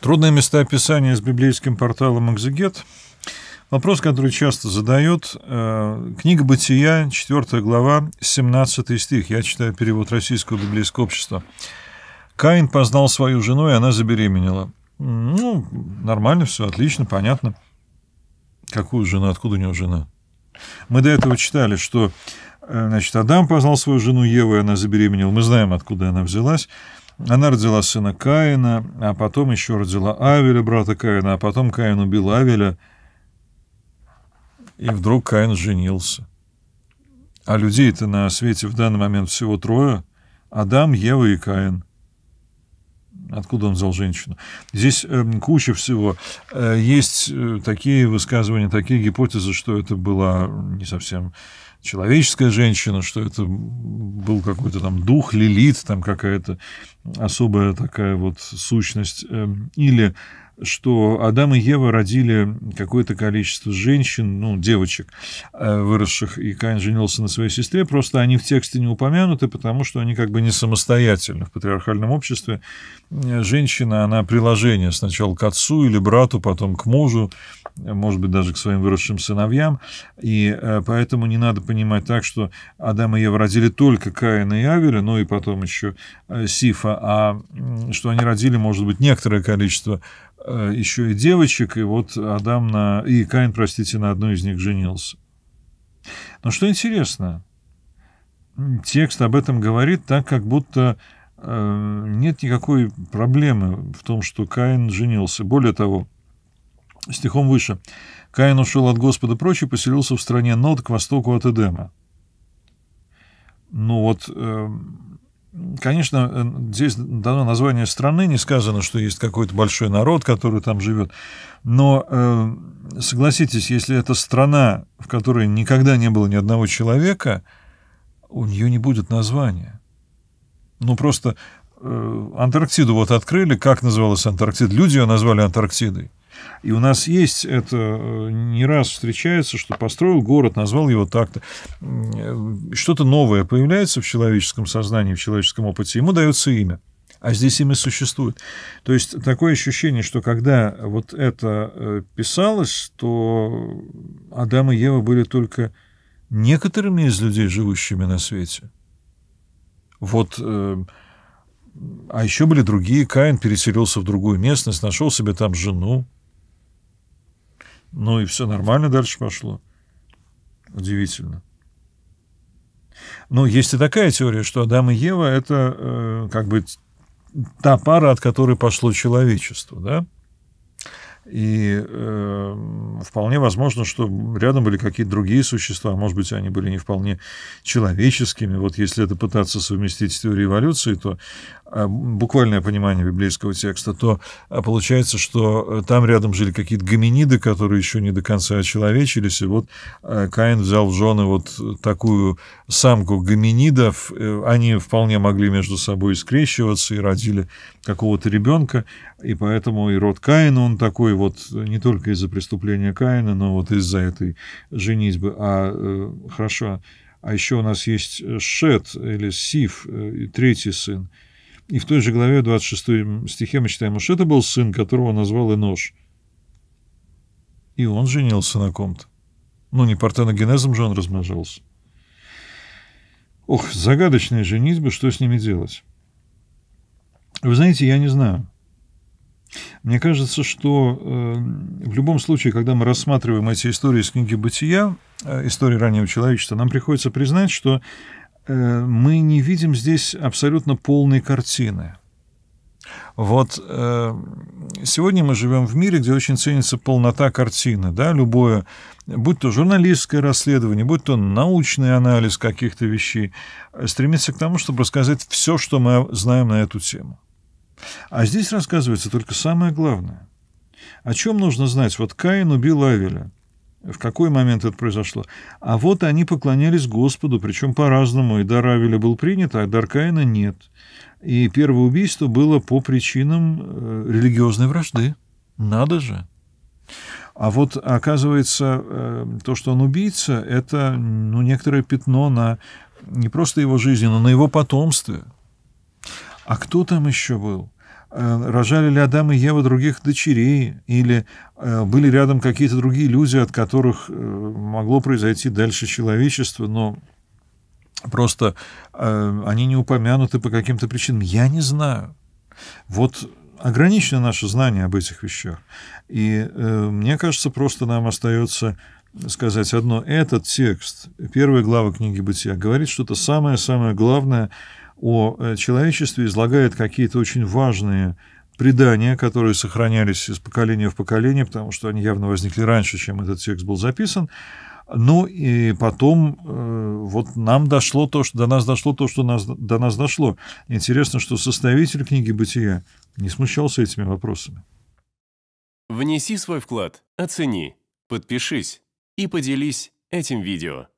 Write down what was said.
Трудное описания с библейским порталом «Экзегет». Вопрос, который часто задают. Э, книга «Бытия», 4 глава, 17 стих. Я читаю перевод Российского библейского общества. «Каин познал свою жену, и она забеременела». Ну, нормально все, отлично, понятно. Какую жену, откуда у него жена? Мы до этого читали, что э, значит, Адам познал свою жену Еву, и она забеременела. Мы знаем, откуда она взялась. Она родила сына Каина, а потом еще родила Авеля, брата Каина, а потом Каин убил Авеля, и вдруг Каин женился. А людей-то на свете в данный момент всего трое — Адам, Ева и Каин — Откуда он взял женщину? Здесь эм, куча всего. Э, есть э, такие высказывания, такие гипотезы, что это была не совсем человеческая женщина, что это был какой-то там дух, лилит, там какая-то особая такая вот сущность. Эм, или что Адам и Ева родили какое-то количество женщин, ну, девочек, э, выросших, и Каин женился на своей сестре, просто они в тексте не упомянуты, потому что они как бы не самостоятельны в патриархальном обществе. Э, женщина, она приложение сначала к отцу или брату, потом к мужу, э, может быть, даже к своим выросшим сыновьям, и поэтому не надо понимать так, что Адам и Ева родили только Каина и Авера, ну и потом еще Сифа, а что они родили, может быть, некоторое количество Э, еще и девочек, и вот Адам на... и Каин, простите, на одной из них женился. Но что интересно, текст об этом говорит так, как будто э, нет никакой проблемы в том, что Каин женился. Более того, стихом выше. Каин ушел от Господа прочь и поселился в стране Нод к востоку от Эдема. Ну вот, эм, Конечно, э, здесь дано название страны, не сказано, что есть какой-то большой народ, который там живет. Но э, согласитесь, если это страна, в которой никогда не было ни одного человека, у нее не будет названия. Ну, просто Э, Антарктиду вот открыли, как называлась Антарктида? Люди ее назвали Антарктидой. И у нас есть это, э, не раз встречается, что построил город, назвал его так-то. Э, что-то новое появляется в человеческом сознании, в человеческом опыте, ему дается имя. А здесь имя существует. То есть такое ощущение, что когда вот это писалось, то Адам и Ева были только некоторыми из людей, живущими на свете. Вот а еще были другие. Каин переселился в другую местность, нашел себе там жену. Ну и все нормально дальше пошло. Удивительно. Ну, есть и такая теория, что Адам и Ева — это э, как бы та пара, от которой пошло человечество, да? И э, вполне возможно, что рядом были какие-то другие существа, может быть, они были не вполне человеческими. Вот если это пытаться совместить с теорией эволюции, то а, буквальное понимание библейского текста, то а, получается, что э, там рядом жили какие-то гоминиды, которые еще не до конца очеловечились, и вот э, Каин взял в жены вот такую самку гоминидов, э, они вполне могли между собой скрещиваться и родили какого-то ребенка, и поэтому и род Каина, он такой вот не только из-за преступления Каина, но вот из-за этой женитьбы, а хорошо, а еще у нас есть Шет или Сиф, третий сын, и в той же главе, в 26 стихе, мы читаем, уж это был сын, которого назвал Инош. И он женился на ком-то. Ну, не партеногенезом же он размножался. Ох, загадочная женитьба. что с ними делать? Вы знаете, я не знаю. Мне кажется, что э, в любом случае, когда мы рассматриваем эти истории из книги «Бытия», э, истории раннего человечества, нам приходится признать, что Э, мы не видим здесь абсолютно полной картины. Вот э, сегодня мы живем в мире, где очень ценится полнота картины, да, любое, будь то журналистское расследование, будь то научный анализ каких-то вещей, стремится к тому, чтобы рассказать все, что мы знаем на эту тему. А здесь рассказывается только самое главное. О чем нужно знать? Вот Каин убил Авеля. В какой момент это произошло? А вот они поклонялись Господу, причем по-разному. И дар Авеля был принят, а дар Каина нет. И первое убийство было по причинам э, религиозной вражды. Надо же. А вот, оказывается, э, то, что он убийца, это ну, некоторое пятно на не просто его жизни, но на его потомстве. А кто там еще был? Э, рожали ли Адам и Ева других дочерей, или э, были рядом какие-то другие люди, от которых э, могло произойти дальше человечество, но просто они не упомянуты по каким-то причинам. Я не знаю. Вот ограничено наше знание об этих вещах. И мне кажется, просто нам остается сказать одно. Этот текст, первая глава книги «Бытия», говорит что-то самое-самое главное – о э, человечестве излагает какие-то очень важные предания, которые сохранялись из поколения в поколение, потому что они явно возникли раньше, чем этот текст был записан. Ну и потом э, вот нам дошло то, что до нас дошло то, что нас, до нас дошло. Интересно, что составитель книги «Бытия» не смущался этими вопросами. Внеси свой вклад, оцени, подпишись и поделись этим видео.